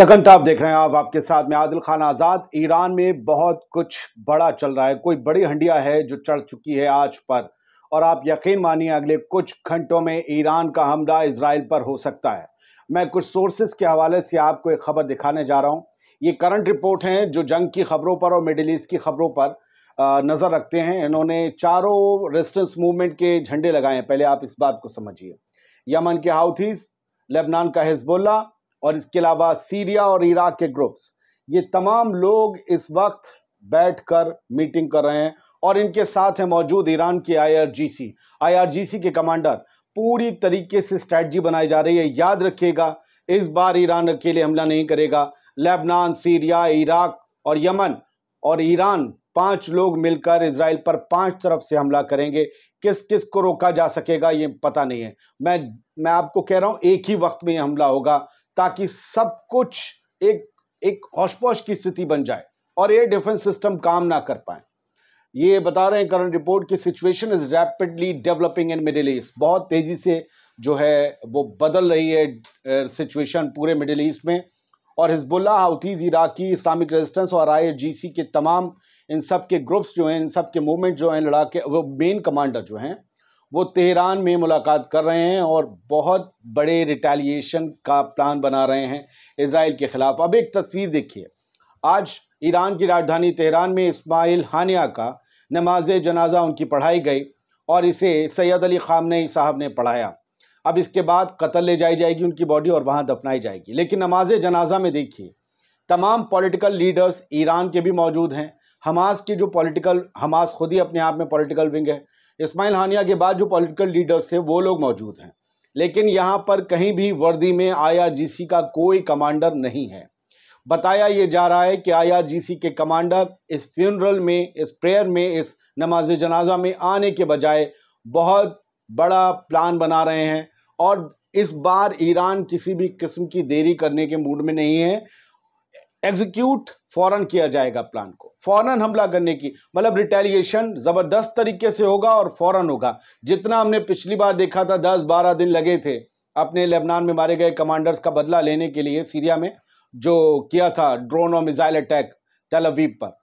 दखन आप देख रहे हैं आप आपके साथ में आदिल खान आज़ाद ईरान में बहुत कुछ बड़ा चल रहा है कोई बड़ी हंडिया है जो चढ़ चुकी है आज पर और आप यकीन मानिए अगले कुछ घंटों में ईरान का हमला इसराइल पर हो सकता है मैं कुछ सोर्सेज के हवाले से आपको एक खबर दिखाने जा रहा हूँ ये करंट रिपोर्ट हैं जो जंग की खबरों पर और मिडिल ईस्ट की खबरों पर नज़र रखते हैं इन्होंने चारों रेजिस्टेंस मूवमेंट के झंडे लगाए हैं पहले आप इस बात को समझिए यमन के हाउथीस लेबनान का हिजबुल्ला और इसके अलावा सीरिया और इराक के ग्रुप्स ये तमाम लोग इस वक्त बैठकर मीटिंग कर रहे हैं और इनके साथ है मौजूद ईरान के आईआरजीसी आईआरजीसी के कमांडर पूरी तरीके से स्ट्रैटी बनाई जा रही है याद रखिएगा इस बार ईरान अकेले हमला नहीं करेगा लेबनान सीरिया इराक और यमन और ईरान पांच लोग मिलकर इसराइल पर पांच तरफ से हमला करेंगे किस किस को रोका जा सकेगा ये पता नहीं है मैं मैं आपको कह रहा हूँ एक ही वक्त में ये हमला होगा ताकि सब कुछ एक एक हौशपौश की स्थिति बन जाए और एयर डिफेंस सिस्टम काम ना कर पाए ये बता रहे हैं करंट रिपोर्ट की situation is rapidly developing in middle east बहुत तेज़ी से जो है वो बदल रही है सिचुएशन पूरे मिडिल ईस्ट में और Hezbollah Houthis Iraqi Islamic resistance और आईएसजीसी के तमाम इन सब के ग्रुप्स जो हैं इन सब के मूवमेंट जो हैं लड़ाके वो मेन कमांडर जो हैं वो तेहरान में मुलाकात कर रहे हैं और बहुत बड़े रिटेलिएशन का प्लान बना रहे हैं इसराइल के ख़िलाफ़ अब एक तस्वीर देखिए आज ईरान की राजधानी तेहरान में इस्माइल हानिया का नमाज जनाजा उनकी पढ़ाई गई और इसे सैयद अली खामनई साहब ने पढ़ाया अब इसके बाद कतल ले जाई जाएगी उनकी बॉडी और वहाँ दफनाई जाएगी लेकिन नमाज जनाजा में देखिए तमाम पॉलिटिकल लीडर्स ईरान के भी मौजूद हैं हमास की जो पॉलिटिकल हमास खुद ही अपने आप में पॉलिटिकल विंग है इस्माइल हानिया के बाद जो पॉलिटिकल लीडर्स थे वो लोग मौजूद हैं लेकिन यहाँ पर कहीं भी वर्दी में आईआरजीसी का कोई कमांडर नहीं है बताया ये जा रहा है कि आईआरजीसी के कमांडर इस फ्यूनरल में इस प्रेयर में इस नमाज जनाजा में आने के बजाय बहुत बड़ा प्लान बना रहे हैं और इस बार ईरान किसी भी किस्म की देरी करने के मूड में नहीं है एग्जीक्यूट फौरन किया जाएगा प्लान को फौरन हमला करने की मतलब रिटेलिएशन ज़बरदस्त तरीके से होगा और फौरन होगा जितना हमने पिछली बार देखा था दस बारह दिन लगे थे अपने लेबनान में मारे गए कमांडर्स का बदला लेने के लिए सीरिया में जो किया था ड्रोन और मिसाइल अटैक टेलवीप पर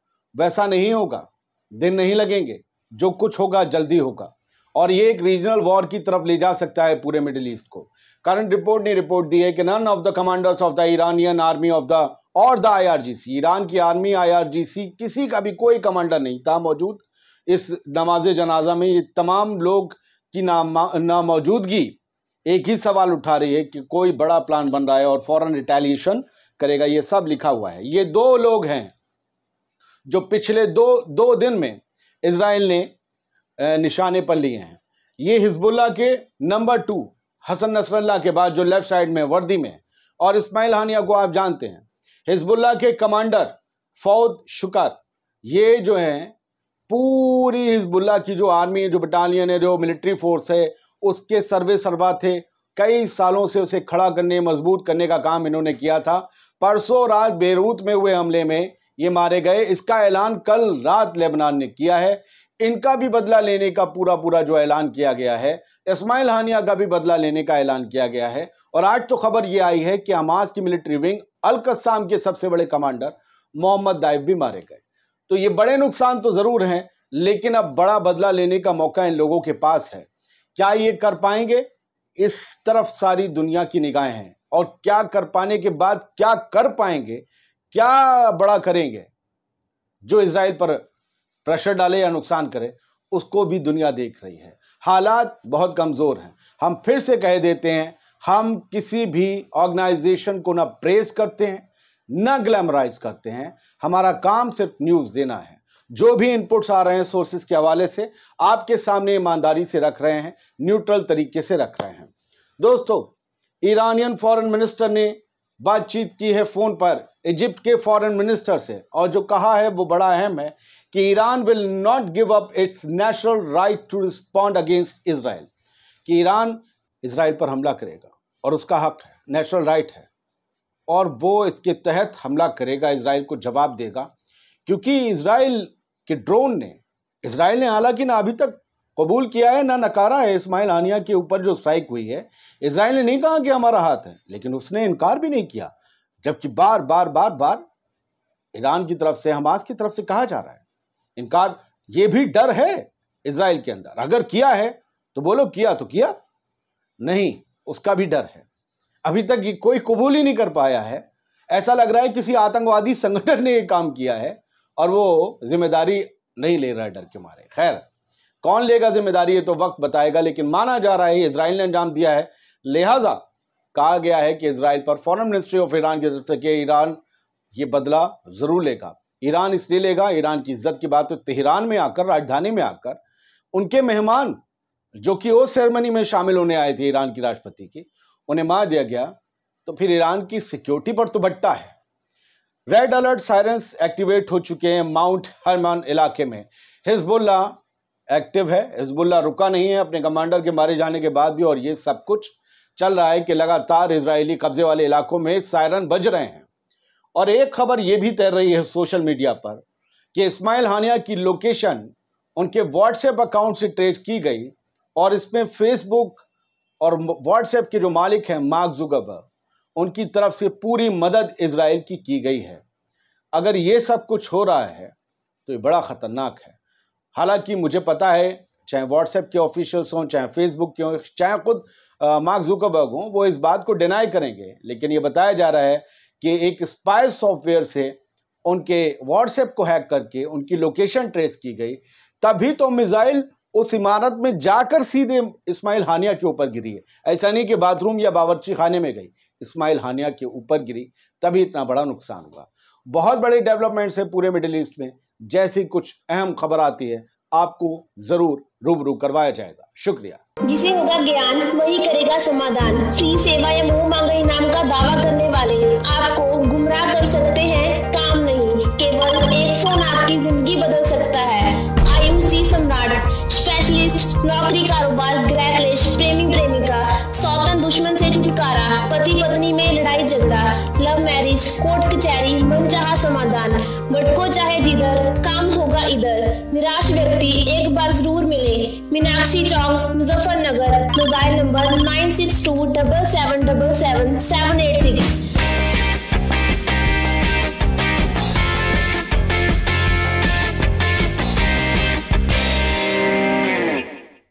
वैसा नहीं होगा दिन नहीं लगेंगे जो कुछ होगा जल्दी होगा और ये एक रीजनल वॉर की तरफ ले जा सकता है पूरे मिडिल ईस्ट को करंट रिपोर्ट ने रिपोर्ट दी है कि none of the commanders of the Iranian army of the और द आईआरजीसी ईरान की आर्मी आईआरजीसी किसी का भी कोई कमांडर नहीं था मौजूद इस नमाज जनाजा में ये तमाम लोग की नामौजूदगी एक ही सवाल उठा रही है कि कोई बड़ा प्लान बन रहा है और फॉरन रिटेलिएशन करेगा ये सब लिखा हुआ है ये दो लोग हैं जो पिछले दो दो दिन में इसराइल ने निशाने पर लिए हैं ये हिजबुल्ला के नंबर टू हसन नसरल्ला के बाद जो लेफ्ट साइड में वर्दी में और इस्माइल हानिया को आप जानते हैं हिजबुल्ला के कमांडर फौद शुकर ये जो हैं पूरी हिजबुल्ला की जो आर्मी जो बटालियन है जो मिलिट्री फोर्स है उसके सर्वे सर्वा थे कई सालों से उसे खड़ा करने मजबूत करने का काम इन्होंने किया था परसों रात बेरूत में हुए हमले में ये मारे गए इसका ऐलान कल रात लेबनान ने किया है इनका भी बदला लेने का पूरा पूरा जो ऐलान किया गया है इस्माइल हानिया का भी बदला लेने का ऐलान किया गया है और आज तो खबर ये आई है कि हमास की मिलिट्री विंग अलकसाम के सबसे बड़े कमांडर मोहम्मद दाइब भी मारे गए तो ये बड़े नुकसान तो ज़रूर हैं लेकिन अब बड़ा बदला लेने का मौका इन लोगों के पास है क्या ये कर पाएंगे इस तरफ सारी दुनिया की निगाहें हैं और क्या कर पाने के बाद क्या कर पाएंगे क्या बड़ा करेंगे जो इसराइल पर प्रेशर डाले या नुकसान करे उसको भी दुनिया देख रही है हालात बहुत कमज़ोर हैं हम फिर से कह देते हैं हम किसी भी ऑर्गेनाइजेशन को ना प्रेस करते हैं ना ग्लैमराइज करते हैं हमारा काम सिर्फ न्यूज़ देना है जो भी इनपुट्स आ रहे हैं सोर्सेज के हवाले से आपके सामने ईमानदारी से रख रहे हैं न्यूट्रल तरीके से रख रहे हैं दोस्तों ईरानियन फॉरेन मिनिस्टर ने बातचीत की है फ़ोन पर इजिप्ट के फॉरेन मिनिस्टर से और जो कहा है वो बड़ा अहम है कि Iran will not give up its national right to respond against Israel कि ईरान इसराइल पर हमला करेगा और उसका हक है नेशनल राइट है और वो इसके तहत हमला करेगा इसराइल को जवाब देगा क्योंकि इसराइल के ड्रोन ने इसराइल ने हालांकि ना अभी तक कबूल किया है ना नकारा है इस्माइल आनिया के ऊपर जो स्ट्राइक हुई है इसराइल ने नहीं कहा कि हमारा हाथ है लेकिन उसने इनकार भी नहीं किया जबकि बार बार बार बार ईरान की तरफ से हमास की तरफ से कहा जा रहा है इनकार ये भी डर है इसराइल के अंदर अगर किया है तो बोलो किया तो किया नहीं उसका भी डर है अभी तक ये कोई कबूल ही नहीं कर पाया है ऐसा लग रहा है किसी आतंकवादी संगठन ने ये काम किया है और वो जिम्मेदारी नहीं ले रहा है डर के मारे खैर कौन लेगा जिम्मेदारी ये तो वक्त बताएगा लेकिन माना जा रहा है इसराइल ने अंजाम दिया है लिहाजा कहा गया है कि इसराइल पर फॉरन मिनिस्ट्री ऑफ ईरान की तरफ से ईरान ये बदला ज़रूर लेगा ईरान इसलिए लेगा ईरान की इज्जत की बात तो तेहरान में आकर राजधानी में आकर उनके मेहमान जो कि उस सेरेमनी में शामिल होने आए थे ईरान की राष्ट्रपति की उन्हें मार दिया गया तो फिर ईरान की सिक्योरिटी पर तो भट्टा है रेड अलर्ट साइरेंस एक्टिवेट हो चुके हैं माउंट हरमान इलाके में हिजबुल्ला एक्टिव है हिजबुल्ला रुका नहीं है अपने कमांडर के मारे जाने के बाद भी और ये सब कुछ चल रहा है कि लगातार इसराइली कब्जे वाले इलाकों में सायरन बज रहे हैं और एक खबर ये भी तैर रही है सोशल मीडिया पर कि इस्माइल हानिया की लोकेशन उनके व्हाट्सएप अकाउंट से ट्रेस की गई और इसमें फेसबुक और व्हाट्सएप के जो मालिक हैं मार्क जुगब उनकी तरफ से पूरी मदद इसराइल की की गई है अगर ये सब कुछ हो रहा है तो ये बड़ा ख़तरनाक है हालांकि मुझे पता है चाहे व्हाट्सएप के ऑफिशियल्स हों चाहे फेसबुक के हों चाहे खुद मार्क जुकबर्ग हों वो इस बात को डिनाई करेंगे लेकिन ये बताया जा रहा है कि एक स्पाइस सॉफ्टवेयर से उनके व्हाट्सएप को हैक करके उनकी लोकेशन ट्रेस की गई तभी तो मिज़ाइल उस इमारत में जाकर सीधे इस्माइल हानिया के ऊपर गिरी है ऐसा नहीं कि बाथरूम या बावरची खाने में गई इस्माइल हानिया के ऊपर गिरी तभी इतना बड़ा नुकसान हुआ बहुत बड़े डेवलपमेंट्स है पूरे मिडिल ईस्ट में जैसी कुछ अहम खबर आती है आपको जरूर रूबरू करवाया जाएगा शुक्रिया जिसे होगा ज्ञान वही करेगा समाधान फ्री सेवाएं बीच कोर्ट कचहरी चाह समाधान भटको चाहे जिधर काम होगा इधर निराश व्यक्ति एक बार जरूर मिले Meenakshi Chowk Muzaffarnagar mobile number nine six two double seven double seven seven eight six